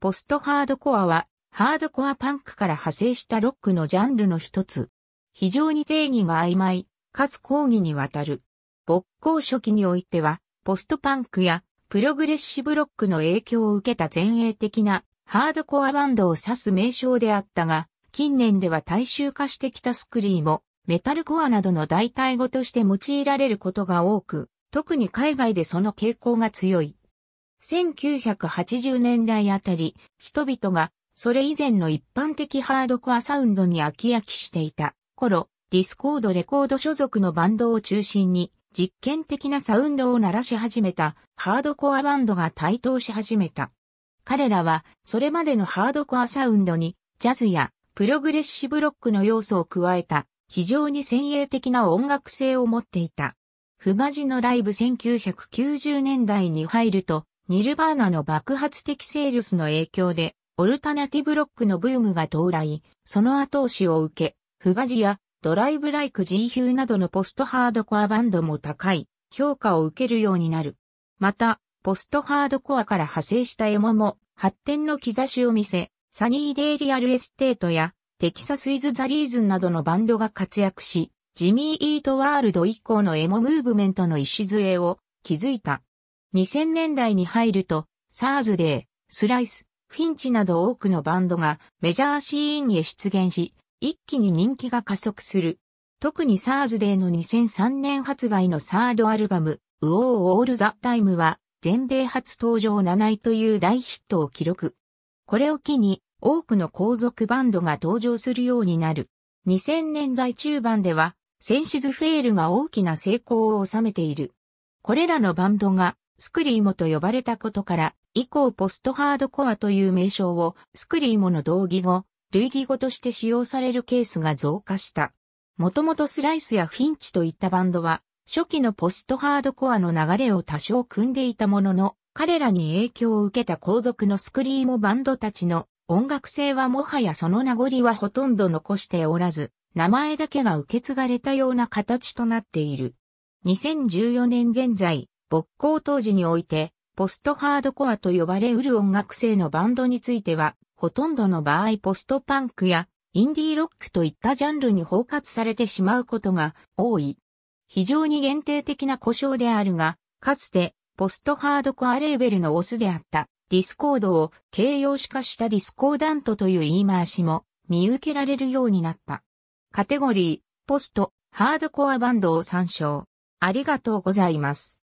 ポストハードコアは、ハードコアパンクから派生したロックのジャンルの一つ。非常に定義が曖昧、かつ抗議にわたる。勃興初期においては、ポストパンクやプログレッシブロックの影響を受けた前衛的なハードコアバンドを指す名称であったが、近年では大衆化してきたスクリーも、メタルコアなどの代替語として用いられることが多く、特に海外でその傾向が強い。1980年代あたり、人々がそれ以前の一般的ハードコアサウンドに飽き飽きしていた頃、ディスコードレコード所属のバンドを中心に実験的なサウンドを鳴らし始めたハードコアバンドが台頭し始めた。彼らはそれまでのハードコアサウンドにジャズやプログレッシブロックの要素を加えた非常に先鋭的な音楽性を持っていた。フガジのライブ1990年代に入るとニルバーナの爆発的セールスの影響で、オルタナティブロックのブームが到来、その後押しを受け、フガジやドライブライク g ーなどのポストハードコアバンドも高い評価を受けるようになる。また、ポストハードコアから派生したエモも発展の兆しを見せ、サニーデイリアルエステートやテキサスイズザリーズンなどのバンドが活躍し、ジミー・イート・ワールド以降のエモムーブメントの礎を築いた。2000年代に入ると、サーズデー、スライス、フィンチなど多くのバンドがメジャーシーンへ出現し、一気に人気が加速する。特にサーズデーの2003年発売のサードアルバム、ウォーオールザタイムは、全米初登場7位という大ヒットを記録。これを機に、多くの後続バンドが登場するようになる。2000年代中盤では、センシズフェールが大きな成功を収めている。これらのバンドがスクリーモと呼ばれたことから、以降ポストハードコアという名称をスクリーモの同義語、類義語として使用されるケースが増加した。もともとスライスやフィンチといったバンドは、初期のポストハードコアの流れを多少組んでいたものの、彼らに影響を受けた後続のスクリーモバンドたちの音楽性はもはやその名残はほとんど残しておらず、名前だけが受け継がれたような形となっている。2014年現在、勃興当時において、ポストハードコアと呼ばれうる音楽性のバンドについては、ほとんどの場合ポストパンクやインディーロックといったジャンルに包括されてしまうことが多い。非常に限定的な故障であるが、かつてポストハードコアレーベルのオスであったディスコードを形容詞化したディスコーダントという言い回しも見受けられるようになった。カテゴリー、ポスト、ハードコアバンドを参照。ありがとうございます。